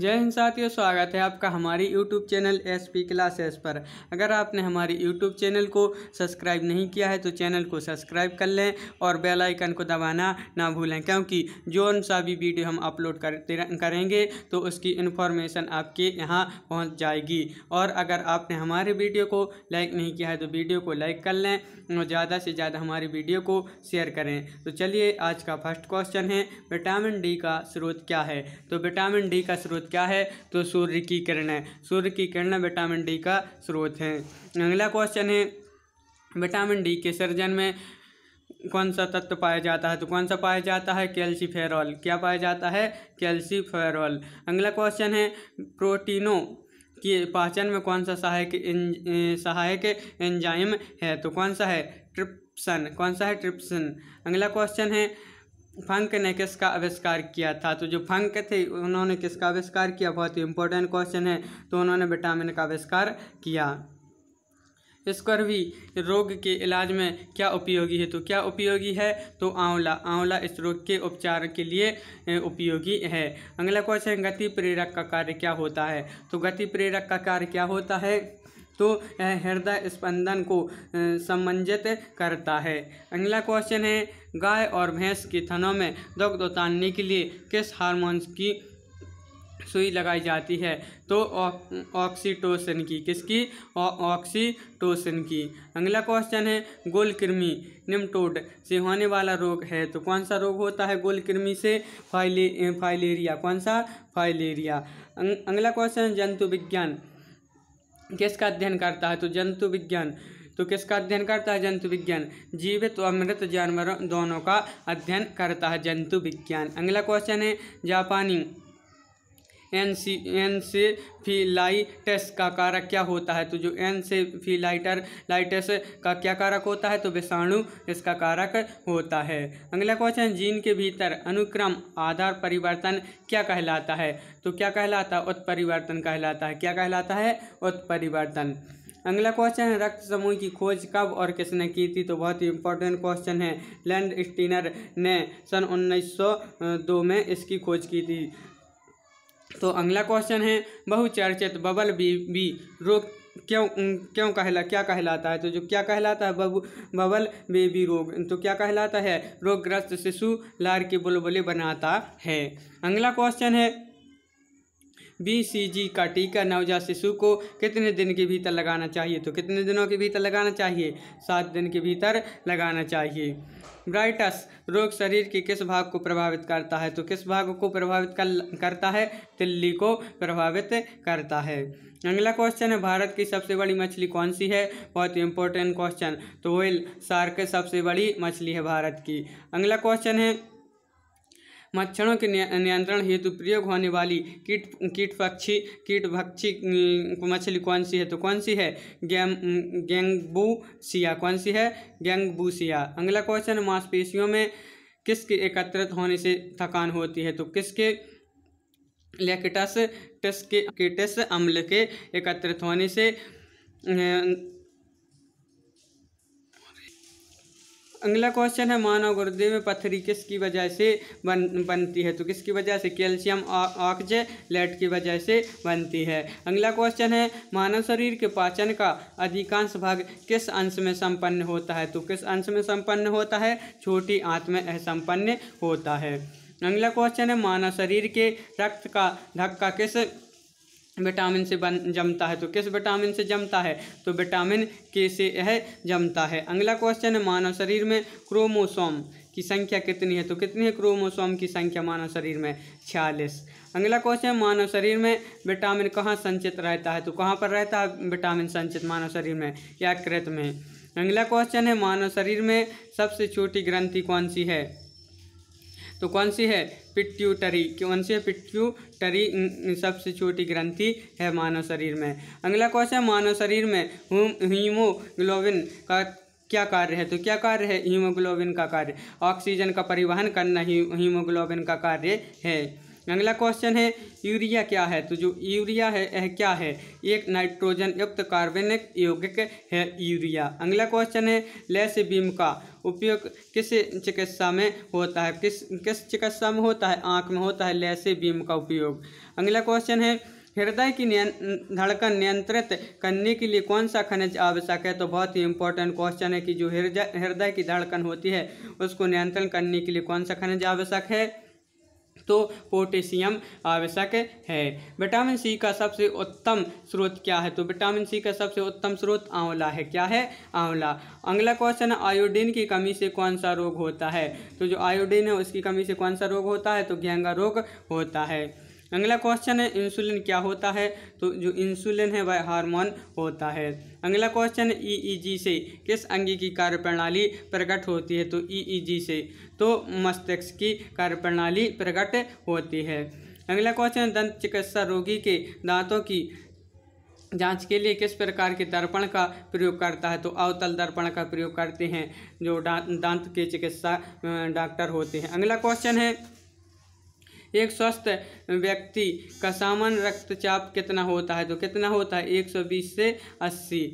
जय हिंद साथियों स्वागत है आपका हमारी YouTube channel S P classes पर अगर आपने हमारी YouTube चैनल को सब्सक्राइब नहीं किया है तो चैनल को सब्सक्राइब कर लें और बेल आइकन को दबाना ना भूलें क्योंकि जो सा भी वीडियो हम अपलोड करते करेंगे तो उसकी इन्फॉर्मेशन आपके यहाँ पहुँच जाएगी और अगर आपने हमारे वीडियो को लाइक नहीं किया है तो वीडियो को लाइक कर लें और ज़्यादा से ज़्यादा हमारी वीडियो को शेयर करें तो चलिए आज का फर्स्ट क्वेश्चन है विटामिन डी का स्रोत क्या है तो विटामिन डी का स्रोत स्रोत क्या है तो सूर्य की किरणें सूर्य की किरणें विटामिन डी का स्रोत हैं अगला क्वेश्चन है विटामिन डी के सर्जन में कौन सा तत्व पाया जाता है तो कौन सा पाया जाता है कैल्सीफेरॉल क्या पाया जाता है कैल्सीफेरॉल अगला क्वेश्चन है प्रोटीनों की पाचन में कौन सा सहायक सहायक एंजाइम है तो कौन सा है ट्रिप्सन कौन सा है ट्रिप्सन अगला क्वेश्चन है फंक ने किसका आविष्कार किया था तो जो फंक थे उन्होंने किसका आविष्कार किया बहुत ही इंपॉर्टेंट क्वेश्चन है तो उन्होंने विटामिन का आविष्कार किया स्कर्वी रोग के इलाज में क्या उपयोगी है तो क्या उपयोगी है तो आंवला आंवला इस रोग के उपचार के लिए उपयोगी है अगला क्वेश्चन गति प्रेरक का कार्य क्या होता है तो गति प्रेरक का कार्य क्या होता है तो हृदय स्पंदन को समंजित करता है अगला क्वेश्चन है गाय और भैंस के थनों में दुग्ध उतारने के लिए किस हार्मोन्स की सुई लगाई जाती है तो ऑक्सीटोसिन की किसकी ऑक्सीटोसिन की अगला क्वेश्चन है गोलकृमी निमटोड से होने वाला रोग है तो कौन सा रोग होता है गोलकृमी से फाइले फाइलेरिया कौन सा फाइलेरिया अं, अगला क्वेश्चन जंतु विज्ञान किसका अध्ययन करता है तो जंतु विज्ञान तो किसका अध्ययन करता है जंतु विज्ञान जीवित और मृत जानवरों दोनों का अध्ययन करता है जंतु विज्ञान अगला क्वेश्चन है जापानी एनसी एनसेफिलाइटस का कारक क्या होता है तो जो फीलाइटर लाइटस का क्या कारक होता है तो विषाणु इसका कारक होता है अगला क्वेश्चन जीन के भीतर अनुक्रम आधार परिवर्तन क्या कहलाता है तो क्या कहलाता है उत्परिवर्तन कहलाता है क्या कहलाता है उत्परिवर्तन अगला क्वेश्चन है रक्त समूह की खोज कब और किसने की थी तो बहुत ही इंपॉर्टेंट क्वेश्चन है लैंड स्टीनर ने सन 1902 में इसकी खोज की थी तो अगला क्वेश्चन है बहुचर्चित बबल बी रोग क्यों क्यों कहला क्या कहलाता है तो जो क्या कहलाता है बबू बबल बेबी रोग तो क्या कहलाता है रोगग्रस्त शिशु लार के बुलबुले बनाता है अगला क्वेश्चन है बीसीजी का टीका नवजात शिशु को कितने दिन के भीतर लगाना चाहिए तो कितने दिनों के भीतर लगाना चाहिए सात दिन के भीतर लगाना चाहिए ब्राइटस रोग शरीर के किस भाग को प्रभावित करता है तो किस भाग को प्रभावित कर, करता है तिल्ली को प्रभावित करता है अगला क्वेश्चन है भारत की सबसे बड़ी मछली कौन सी है बहुत इंपॉर्टेंट क्वेश्चन तो वेल सार्क सबसे बड़ी मछली है भारत की अगला क्वेश्चन है मच्छरों के नियंत्रण हेतु प्रयोग होने वाली कीट कीट पक्षी कीट पक्षी मछली कौन सी है तो कौन सी है गैम गैंगबूसिया कौन सी है गैंगबूसिया अगला क्वेश्चन मांसपेशियों में किसके एकत्रित होने से थकान होती है तो किसके लेकेटस टस के केटस अम्ल के एकत्रित होने से अगला क्वेश्चन है मानव गुर्दे में पथरी किसकी वजह से बन बनती है तो किसकी वजह से कैल्शियम ऑक्ज लेट की वजह से बनती है अगला क्वेश्चन है मानव शरीर के पाचन का अधिकांश भाग किस अंश में संपन्न होता है तो किस अंश में संपन्न होता है छोटी आंत में संपन्न होता है अगला क्वेश्चन है मानव शरीर के रक्त का धक्का किस विटामिन से बन जमता है तो किस विटामिन से जमता है तो विटामिन के से यह जमता है अगला क्वेश्चन है मानव शरीर में क्रोमोसोम की संख्या कितनी है तो कितनी है क्रोमोसोम की संख्या मानव शरीर में छियालीस अगला क्वेश्चन है मानव शरीर में विटामिन कहाँ संचित रहता है तो कहाँ पर रहता है विटामिन संचित मानव शरीर में या कृत में अगला क्वेश्चन है मानव शरीर में सबसे छोटी ग्रंथि कौन सी है तो कौन सी है पिट्यूटरी कौन सी है पिट्यूटरी सबसे छोटी ग्रंथि है मानव शरीर में अगला क्वेश्चन मानव शरीर में हीमोग्लोबिन का क्या कार्य है तो क्या कार्य है हीमोग्लोबिन का कार्य ऑक्सीजन का परिवहन करना ही हीमोग्लोबिन का कार्य है अगला क्वेश्चन है यूरिया क्या है तो जो यूरिया है यह क्या है एक नाइट्रोजन युक्त कार्बनिक यौगिक है यूरिया अगला क्वेश्चन है लेस बीम का उपयोग किस चिकित्सा में होता है किस किस चिकित्सा में होता है आँख में होता है लेस बीम का उपयोग अगला क्वेश्चन है हृदय की धड़कन नियंत्रित करने के लिए कौन सा खनिज आवश्यक है तो बहुत ही इंपॉर्टेंट क्वेश्चन है कि जो हृदय हृदय की धड़कन होती है उसको नियंत्रण करने के लिए कौन सा खनिज आवश्यक है तो पोटेशियम आवश्यक है विटामिन सी का सबसे उत्तम स्रोत क्या है तो विटामिन सी का सबसे उत्तम स्रोत आंवला है क्या है आंवला अगला क्वेश्चन आयोडीन की कमी से कौन सा रोग होता है तो जो आयोडीन है उसकी कमी से कौन सा रोग होता है तो घेंगा रोग होता है अगला क्वेश्चन है इंसुलिन क्या होता है तो जो इंसुलिन है वह हार्मोन होता है अगला क्वेश्चन ई जी से किस अंगी की कार्यप्रणाली प्रकट होती है तो ई e जी e से तो मस्तिष्क की कार्यप्रणाली प्रकट होती है अगला क्वेश्चन दंत चिकित्सा रोगी के दांतों की जांच के लिए किस प्रकार के दर्पण का प्रयोग करता है तो अवतल दर्पण का प्रयोग करते हैं जो दांत के चिकित्सा डॉक्टर होते हैं अगला क्वेश्चन है एक स्वस्थ व्यक्ति का सामान्य रक्तचाप कितना होता है तो कितना होता है 120 से 80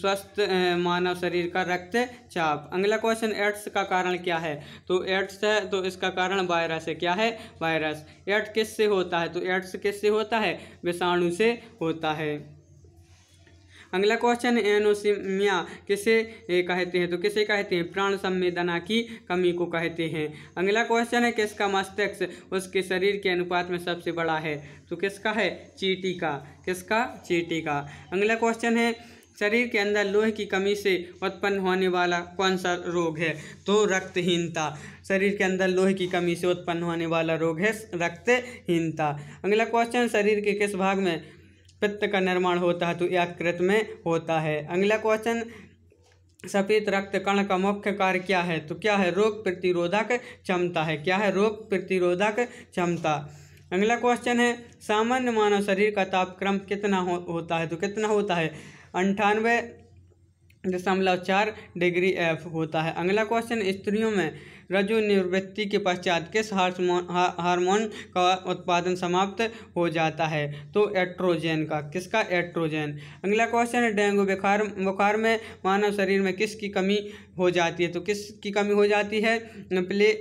स्वस्थ मानव शरीर का रक्तचाप अगला क्वेश्चन एड्स का कारण क्या है तो एड्स है तो इसका कारण वायरस है क्या है वायरस एड्स किससे होता है तो एड्स किससे होता है विषाणु से होता है अगला क्वेश्चन एनोसिमिया किसे कहते हैं तो किसे कहते हैं प्राण संवेदना की कमी को कहते हैं अगला क्वेश्चन है किसका मस्तिष्क उसके शरीर के अनुपात में सबसे बड़ा है तो किसका है चीटी का किसका चीटी का अगला क्वेश्चन है शरीर के अंदर लोहे की कमी से उत्पन्न होने वाला कौन सा रोग है तो रक्तहीनता शरीर के अंदर लोहे की कमी से उत्पन्न होने वाला रोग है रक्तहीनता अगला क्वेश्चन शरीर के किस भाग में पित्त का निर्माण होता है तो यकृत में होता है अगला क्वेश्चन सफेद रक्त कण का मुख्य कार्य क्या है तो क्या है रोग प्रतिरोधक क्षमता है क्या है रोग प्रतिरोधक क्षमता अगला क्वेश्चन है सामान्य मानव शरीर का तापक्रम कितना हो, होता है तो कितना होता है अंठानवे दशमलव चार डिग्री एफ होता है अगला क्वेश्चन स्त्रियों में रजो निवृत्ति के पश्चात किस हार्मोन हार्मोन का उत्पादन समाप्त हो जाता है तो एट्रोजेन का किसका एट्रोजेन अगला क्वेश्चन है डेंगू बुखार बुखार में मानव शरीर में किसकी कमी हो जाती है तो किसकी कमी हो जाती है प्ले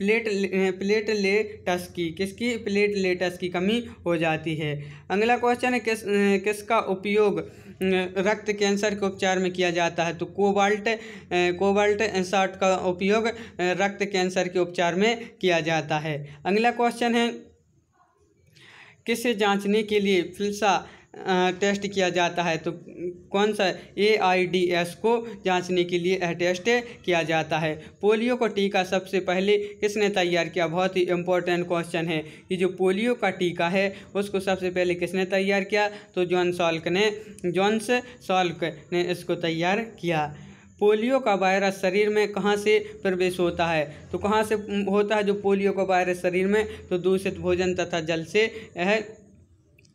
प्लेट प्लेटलेटस की किसकी प्लेटलेटस की कमी हो जाती है अगला क्वेश्चन है किस किसका उपयोग रक्त कैंसर के उपचार में किया जाता है तो कोबाल्ट कोबाल्ट साठ का उपयोग रक्त कैंसर के उपचार में किया जाता है अगला क्वेश्चन है किसे जांचने के लिए फिल्सा टेस्ट किया जाता है तो कौन सा ए आई डी एस को जांचने के लिए अटेस्ट किया जाता है पोलियो का टीका सबसे पहले किसने तैयार किया बहुत ही इंपॉर्टेंट क्वेश्चन है कि जो पोलियो का टीका है उसको सबसे पहले किसने तैयार किया तो जॉन सॉल्क ने जॉन्स सॉल्क ने इसको तैयार किया पोलियो का वायरस शरीर में कहाँ से प्रवेश होता है तो कहाँ से होता है जो पोलियो का वायरस शरीर में तो दूषित भोजन तथा जल से है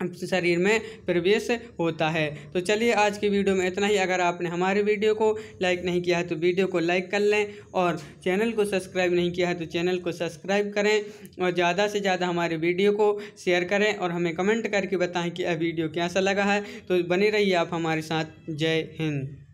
शरीर में प्रवेश होता है तो चलिए आज की वीडियो में इतना ही अगर आपने हमारे वीडियो को लाइक नहीं किया है तो वीडियो को लाइक कर लें और चैनल को सब्सक्राइब नहीं किया है तो चैनल को सब्सक्राइब करें और ज़्यादा से ज़्यादा हमारे वीडियो को शेयर करें और हमें कमेंट करके बताएं कि यह वीडियो कैसा लगा है तो बने रहिए आप हमारे साथ जय हिंद